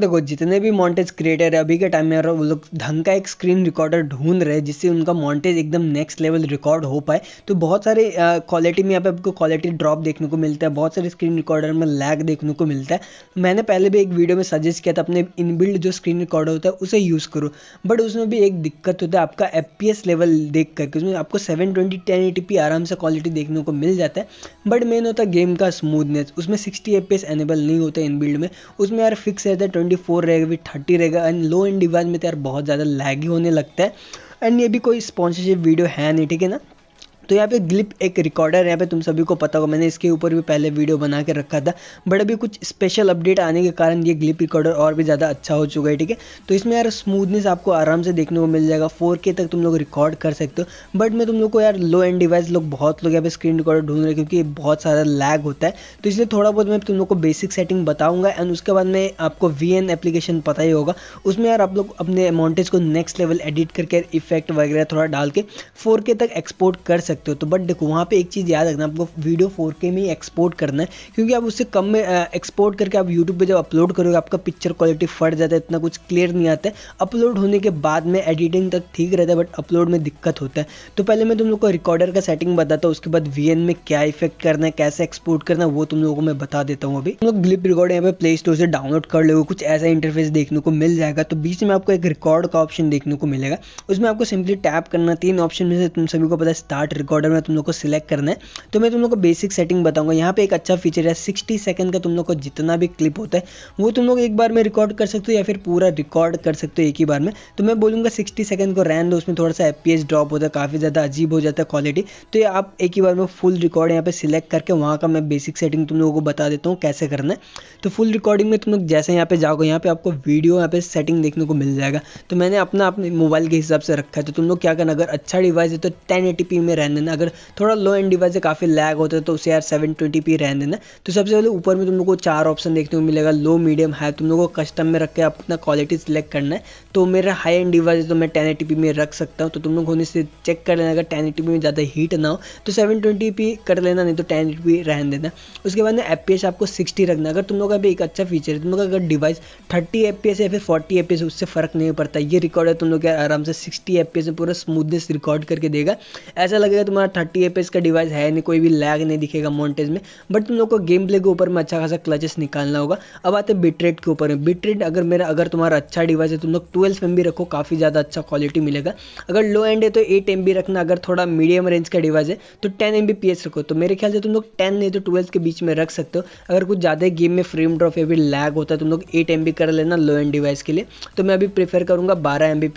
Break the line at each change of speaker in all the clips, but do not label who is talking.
देखो जितने भी मॉन्टेज क्रिएटर है अभी के टाइम में वो लोग ढंग का एक स्क्रीन रिकॉर्डर ढूंढ रहे हैं जिससे उनका मॉन्टेज एकदम नेक्स्ट लेवल रिकॉर्ड हो पाए तो बहुत सारे क्वालिटी में यहाँ पे आपको क्वालिटी ड्रॉप देखने को मिलता है बहुत सारे स्क्रीन रिकॉर्डर में लैग देखने को मिलता है मैंने पहले भी एक वीडियो में सजेस्ट किया था अपने इनबिल्ड जो स्क्रीन रिकॉर्डर होता है उसे यूज़ करो बट उसमें भी एक दिक्कत होता है आपका एफ लेवल देख करके उसमें आपको सेवन ट्वेंटी आराम से क्वालिटी देखने को मिल जाता है बट मेन होता है गेम का स्मूथनेस उसमें सिक्सटी एफ एनेबल नहीं होता है इनबिल्ड में उसमें यार फिक्स रहता है ट्वेंटी फोर रहेगा भी थर्टी रहेगा एंड लो एंड डिवाइस में तो यार बहुत ज़्यादा लैगी होने लगता है एंड ये भी कोई स्पॉन्सरशिप वीडियो है नहीं ठीक है ना तो यहाँ पे ग्लिप एक रिकॉर्डर यहाँ पे तुम सभी को पता होगा मैंने इसके ऊपर भी पहले वीडियो बना के रखा था बट अभी कुछ स्पेशल अपडेट आने के कारण ये ग्लिप रिकॉर्डर और भी ज़्यादा अच्छा हो चुका है ठीक है तो इसमें यार स्मूथनेस आपको आराम से देखने को मिल जाएगा फोर तक तुम लोग रिकॉर्ड कर सकते हो बट मैं तुम लोग को यार लो एंड डिवाइस लोग बहुत लोग यहाँ पे स्क्रीन रिकॉर्डर ढूंढ रहे हैं क्योंकि बहुत सारा लैग होता है तो इसलिए थोड़ा बहुत मैं तुम लोग को बेसिक सेटिंग बताऊँगा एंड उसके बाद में आपको वी एप्लीकेशन पता ही होगा उसमें यार आप लोग अपने अमाउंटेज को नेक्स्ट लेवल एडिट करके इफेक्ट वगैरह थोड़ा डाल के फोर तक एक्सपोर्ट कर सकते सकते हो तो बट देखो वहाँ पे एक चीज़ याद रखना आपको वीडियो 4K में ही एक्सपोर्ट करना है क्योंकि आप उससे कम में एक्सपोर्ट करके आप यूट्यूब पे जब अपलोड करोगे आपका पिक्चर क्वालिटी फट जाता है इतना कुछ क्लियर नहीं आता है अपलोड होने के बाद में एडिटिंग तक ठीक रहता है बट अपलोड में दिक्कत होता है तो पहले मैं तुम लोग को रिकॉर्डर का सेटिंग बताता हूँ उसके बाद वी में क्या इफेक्ट करना है कैसे एक्सपोर्ट करना है वो तुम लोगों को मैं बता देता हूँ अभी तुम लोग ग्लिप रिकॉर्ड यहाँ पे प्ले स्टोर से डाउनलोड कर लोगे कुछ ऐसा इंटरफेस देखने को मिल जाएगा तो बीच में आपको एक रिकॉर्ड का ऑप्शन देखने को मिलेगा उसमें आपको सिंपली टैप करना तीन ऑप्शन में से तुम सभी को पता है स्टार्ट रिकॉर्डर में तुम लोग को सिलेक्ट करना है तो मैं तुम लोग को बेसिक सेटिंग बताऊंगा यहाँ पे एक अच्छा फीचर है सिक्सटी सेकेंड का तुम लोग को जितना भी क्लिप होता है वो तुम लोग एक बार में रिकॉर्ड कर सकते हो या फिर पूरा रिकॉर्ड कर सकते हो एक ही बार में तो मैं बोलूँगा सिक्सटी सेकेंड को रैन दो उसमें थोड़ा सा एफ ड्रॉप होता है काफ़ी ज़्यादा अजीब हो जाता है क्वालिटी तो ये आप एक ही बार में फुल रिकॉर्ड यहाँ पे सिलेक्ट करके वहाँ का मैं बेसिक सेटिंग तुम लोगों को बता देता हूँ कैसे करना है तो फुल रिकॉर्डिंग में तुम लोग जैसे यहाँ पे जाओगे यहाँ पे आपको वीडियो यहाँ पे सेटिंग देखने को मिल जाएगा तो मैंने अपना अपने मोबाइल के हिसाब से रखा है तो तुम लोग क्या करना अगर अच्छा डिवाइस है तो टेन में रैन देना अगर थोड़ा लो एंड डिवाइस है काफ़ी लैग होता है तो उसे यार सेवन ट्वेंटी पी रहने देना तो सबसे पहले ऊपर में तुम लोग को चार ऑप्शन देखने को मिलेगा लो मीडियम हाई तुम लोग को कस्टम में रख के अपना क्वालिटी सिलेक्ट करना है तो मेरा हाई एंड डिवाइस तो मैं टेन में रख सकता हूँ तो तुम लोग होने से चेक कर लेना अगर टेन में ज़्यादा हीट ना हो तो सेवन कर लेना नहीं तो टेन रहने देना उसके बाद पी एफ आपको सिक्सटी रखना अगर तुम लोग का भी एक अच्छा फीचर है तुम लोग अगर डिवाइस थर्टी एफ पी या फिर फोर्टी एफ उससे फ़र्क नहीं पड़ता ये रिकॉर्ड है तुम लोग आराम से सिक्सटी एफ में पूरा स्मूथनेस रिकॉर्ड करके देगा ऐसा लगेगा तुम्हारा थर्टी ए का डिवाइस है नहीं कोई भी लैग नहीं दिखेगा मोन्टेज में बट तुम लोग को गेम प्ले के ऊपर में अच्छा खासा क्लचेस निकालना होगा अब आते हैं बिटरेट के ऊपर में बिटरेट अगर मेरा अगर तुम्हारा अच्छा डिवाइस है तुम लोग ट्वेल्व एम रखो काफ़ी ज़्यादा अच्छा क्वालिटी मिलेगा अगर लो एंड है तो एट एम रखना अगर थोड़ा मीडियम रेंज का डिवाइस है तो टेन एम रखो तो मेरे ख्याल से तुम लोग टेन नहीं तो ट्वेल्थ के बीच में रख सकते हो अगर कुछ ज़्यादा गेम में फ्रेम ड्रॉप या फिर लैग होता है तुम लोग एट एम कर लेना लो एंड डिवाइस के लिए तो मैं अभी प्रेफर करूँगा बारह एम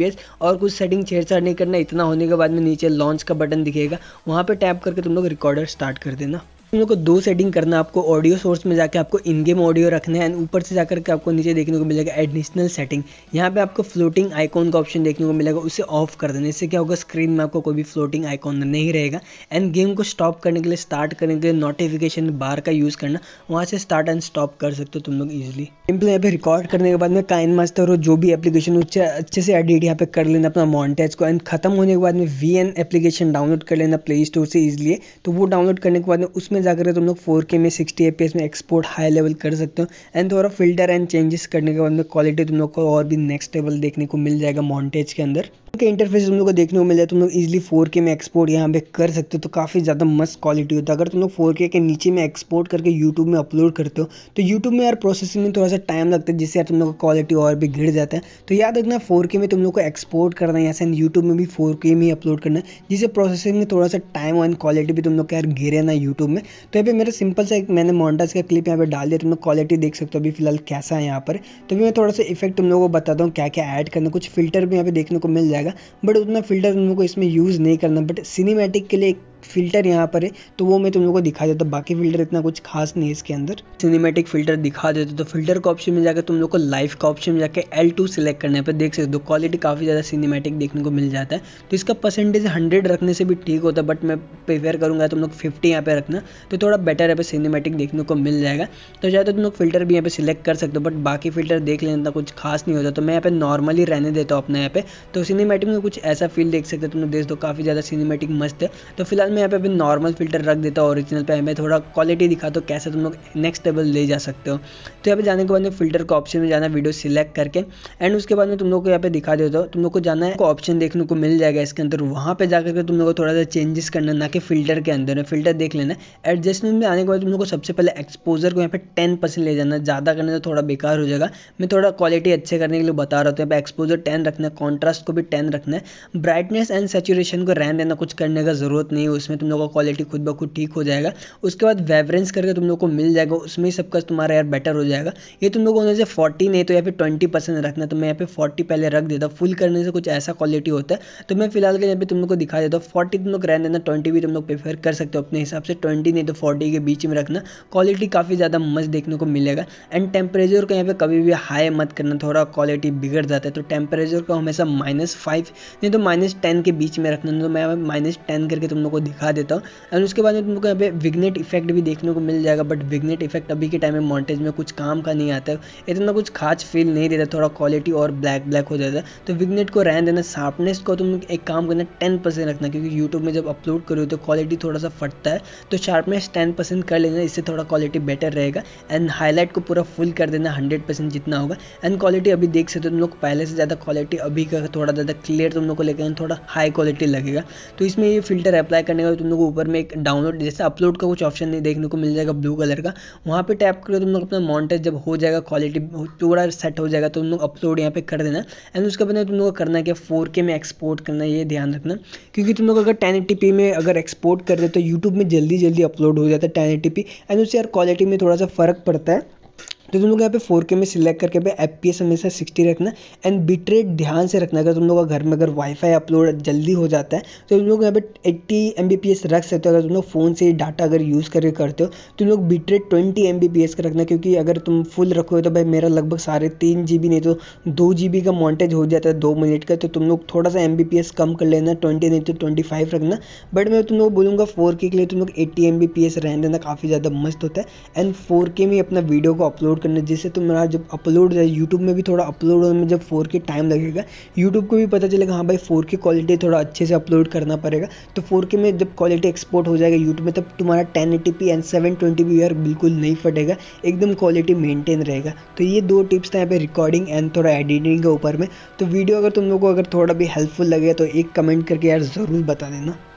और कुछ सेटिंग छेड़छाड़ नहीं करना इतना होने के बाद में नीचे लॉन्च का बटन दिखेगा वहाँ पर टैप करके तुम लोग रिकॉर्डर स्टार्ट कर देना तुम लोग को दो सेटिंग करना आपको ऑडियो सोर्स में जाकर आपको इन गेम ऑडियो रखना है एंड ऊपर से जाकर के आपको नीचे देखने को मिलेगा एडिशनल सेटिंग यहाँ पे आपको फ्लोटिंग आइकॉन का ऑप्शन देखने को मिलेगा उसे ऑफ कर देना इससे क्या होगा स्क्रीन में आपको कोई भी फ्लोटिंग आइकॉन नहीं रहेगा एंड गेम को स्टॉप करने के लिए स्टार्ट करने के लिए नोटिफिकेशन बार का यूज़ करना वहाँ से स्टार्ट एंड स्टॉप कर सकते हो तुम लोग ईजिली सिंपल यहाँ पे रिकॉर्ड करने के बाद में काइन मास्टर और जो भी एप्लीकेशन उसे अच्छे से एडिट यहाँ पे कर लेना अपना मॉन्टेज को एंड खत्म होने के बाद में वी एप्लीकेशन डाउनलोड कर लेना प्ले स्टोर से ईजिली तो वो डाउनलोड करने के बाद में उसमें में जाकर तुम लोग फोर के में सिक्सटी ए में एक्सपोर्ट हाई लेवल कर सकते हो एंड थोड़ा फिल्टर एंड चेंजेस करने के बाद में क्वालिटी तुम लोग को और भी नेक्स्ट लेवल देखने को मिल जाएगा मॉन्टेज के अंदर के इंटरफेस तुम लोग को देखने को मिल जाए तुम लोग फोर के में एक्सपोर्ट यहाँ पे कर सकते हो तो काफ़ी ज़्यादा मस्त क्वालिटी होता है अगर तुम लोग फोर के नीचे में एक्सपोर्ट करके यूट्यूब में अपलोड करते हो तो यूट्यूब में यार प्रोसेसिंग में थोड़ा सा टाइम लगता है जिससे यार तुम लोग का क्वालिटी और भी गिर जाता है तो याद रखना फोर में तुम लोग को एक्सपोर्ट करना है यहाँ से यूट्यूब में भी फोर में ही अपलोड करना है जिससे प्रोसेसिंग में थोड़ा सा टाइम एंड क्वालिटी भी तुम लोग का यार गिरे ना यूट्यूब में तो यहाँ पे मेरा सिंपल सा एक मैंने मोन्टाज का क्लिप यहाँ पे डाल दिया तुम लोग क्वालिटी देख सकते हो अभी फिलहाल कैसा है यहाँ पर तो भी मैं थोड़ा सा इफेक्ट तुम लोगों को बताता हूँ क्या क्या ऐड करना कुछ फिल्टर भी यहाँ पे देखने को मिल जाएगा जाएगा बट उतना फिल्टर हम लोग को इसमें यूज़ नहीं करना बट सिनेमेटिक के लिए एक फिल्टर यहाँ पर है तो वो मैं तुम लोगों को दिखा देता हूँ बाकी फिल्टर इतना कुछ खास नहीं है इसके अंदर सिनेमेटिक फिल्टर दिखा देते तो फिल्टर का ऑप्शन में जाकर तुम लोग को लाइफ का ऑप्शन में जाकर एल टू सेलेक्ट करने पर देख सकते हो क्वालिटी काफ़ी ज़्यादा सिनेमेटिक देखने को मिल जाता है तो इसका परसेंटेज हंड्रेड रखने से भी ठीक होता है बट मैं प्रिफेयर करूँगा तुम लोग फिफ्टी यहाँ पर रखना तो थोड़ा बेटर यहाँ पर सिनेमेटिक देखने को मिल जाएगा तो चाहे तो तुम लोग फिल्टर भी यहाँ पर सिलेक्ट कर सकते हो बट बाकी फिल्टर देख लेना कुछ खास नहीं होता तो मैं यहाँ पर नॉर्मली रहने देता हूँ अपने यहाँ पे तो सिनेमेटिक में कुछ ऐसा फील देख सकते हो तुम लोग देख दो काफ़ी ज़्यादा सिनेमेटिक मस्त है तो फिलहाल फिलहाल मैं यहाँ पे अभी नॉर्मल फिल्टर रख देता हूँ ओरिजिनल पे मैं थोड़ा क्वालिटी दिखा तो कैसे तुम लोग नेक्स्ट लेवल ले जा सकते हो तो यहाँ पे जाने के बाद में फिल्टर का ऑप्शन में जाना वीडियो सिलेक्ट करके एंड उसके बाद में तुम लोग को यहाँ पे दिखा देता हूँ तुम लोग को जाना है ऑप्शन देखने को मिल जाएगा इसके अंदर वहाँ पर जाकर के तुम लोग को थोड़ा सा चेंजेस करना ना कि फिल्टर के अंदर फिल्टर देख लेना एडजस्टमेंट में आने के बाद तुम लोग को सबसे पहले एक्सपोजर को यहाँ पे टेन परसेंट ले जाना ज़्यादा करने से थोड़ा बेकार हो जाएगा मैं थोड़ा क्वालिटी अच्छे करने के लिए बता रहा हूँ यहाँ पर एक्सपोजर टेन रखना है कॉन्ट्रास्ट को भी टेन रखना है ब्राइटनेस एंड सेचुरेशन को रहने देना कुछ करने का जरूरत नहीं है उसमें तुम लोग का क्वालिटी खुद ब खुद ठीक हो जाएगा उसके बाद वेवरेंस करके तुम लोग को मिल जाएगा उसमें सबका तुम्हारा यार बेटर हो जाएगा ये तुम लोगों ने जैसे फोर्टी नहीं तो या फिर ट्वेंटी परसेंट रखना तो मैं यहाँ पे फोर्टी पहले रख देता फुल करने से कुछ ऐसा क्वालिटी होता है तो मैं फिलहाल के यहाँ पे तुम लोग को दिखा देता हूँ फोर्टी तुम लोग रहने देना ट्वेंटी भी तुम लोग प्रेफर कर सकते हो अपने हिसाब से ट्वेंटी नहीं तो फोर्टी के बीच में रखना क्वालिटी काफ़ी ज़्यादा मस्त देखने को मिलेगा एंड टेम्परेचर को यहाँ पे कभी भी हाई मत करना थोड़ा क्वालिटी बिगड़ जाता है तो टेम्परेचर का हमेशा माइनस फाइव नहीं तो माइनस टेन के बीच में रखना तो मैं माइनस टेन करके तुम लोग को दिखा देता हूँ एंड उसके बाद में तुमको यहाँ पे विग्नेट इफेक्ट भी देखने को मिल जाएगा बट विग्नेट इफेक्ट अभी के टाइम में मॉन्टेज में कुछ काम का नहीं आता है इतना कुछ खास फील नहीं देता थोड़ा क्वालिटी और ब्लैक ब्लैक हो जाता है तो विग्नेट को रहने देना शार्पनेस को तुम एक काम करना टेन परसेंट रखना क्योंकि यूट्यूब में जब अपलोड करो तो क्वालिटी थोड़ा सा फटता है तो शार्पनेस टेन परसेंट कर लेना इससे थोड़ा क्वालिटी बेटर रहेगा एंड हाईलाइट को पूरा फुल कर देना हंड्रेड परसेंट जितना होगा एंड क्वालिटी अभी देख सकते हो तुम लोग पहले से ज़्यादा क्वालिटी अभी का थोड़ा ज़्यादा क्लियर तुम लोग को लेकर थोड़ा हाई क्वालिटी लगेगा तो इसमें ये फिल्टर अप्लाई करने करने का तुम लोग ऊपर में एक डाउनलोड जैसे अपलोड का कुछ ऑप्शन नहीं देखने को मिल जाएगा ब्लू कलर का वहाँ पे टैप करो तुम लोग अपना मॉन्टेज जब हो जाएगा क्वालिटी पूरा सेट हो जाएगा तो तुम लोग अपलोड यहाँ पे कर देना एंड उसके बाद तुम लोग करना क्या फोर में एक्सपोर्ट करना ये ध्यान रखना क्योंकि तुम लोग अगर टेन में अगर एक्सपोर्ट कर दे तो यूट्यूब में जल्दी जल्दी अपलोड हो जाता है टेन एंड उससे यार क्वालिटी में थोड़ा सा फ़र्क पड़ता है तो तुम लोग यहाँ पे फोर के में सिलेक्ट करके पे एफ पी एस हमेशा सिक्सटी रखना एंड बिटरेट ध्यान से रखना अगर तुम लोग का घर में अगर वाईफाई अपलोड जल्दी हो जाता है तो तुम लोग यहाँ पे eighty M B P S रख सकते हो अगर तुम लोग फ़ोन से डाटा अगर यूज़ करके करते हो तो तुम लोग bitrate rate twenty M B P S का रखना क्योंकि अगर तुम फुल रखोगे तो भाई मेरा लगभग साढ़े तीन जी बी नहीं तो दो जी बी का मॉन्टेज हो जाता है दो मिनट का तो तुम लोग थोड़ा सा एम बी पी एस कम कर लेना ट्वेंटी नहीं तो ट्वेंटी फाइव रखना बट मैं तुम लोग बोलूँगा फोर के लिए तुम लोग eighty M B P S रहने देना काफ़ी ज़्यादा मस्त होता है एंड फोर के में अपना वीडियो को अपलोड अपलोड करने जैसे तुम्हारा जब अपलोड यूट्यूब में भी थोड़ा अपलोड होने में जब फोर के टाइम लगेगा यूट्यूब को भी पता चलेगा हाँ भाई फोर के क्वालिटी थोड़ा अच्छे से अपलोड करना पड़ेगा तो फोर के में जब क्वालिटी एक्सपोर्ट हो जाएगा यूट्यूब में तब तुम्हारा ten eighty P and seven twenty P यार बिल्कुल नहीं फटेगा एकदम क्वालिटी मेंटेन रहेगा तो ये दो टिप्स था यहाँ पे रिकॉर्डिंग एंड थोड़ा एडिटिंग के ऊपर में तो वीडियो अगर तुम लोग को अगर थोड़ा भी हेल्पफुल लगे तो एक कमेंट करके यार ज़रूर बता देना